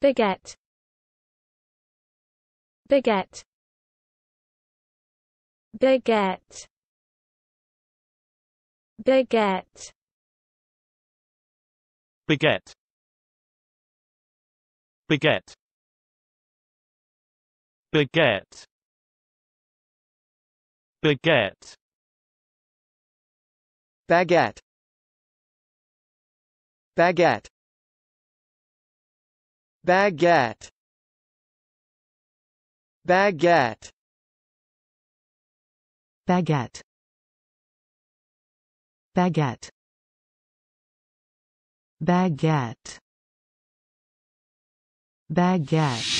Baguette. Baguette. Baguette. Baguette. Baguette. Baguette. Baguette. beget baguette baguette baguette baguette baguette baguette baguette baguette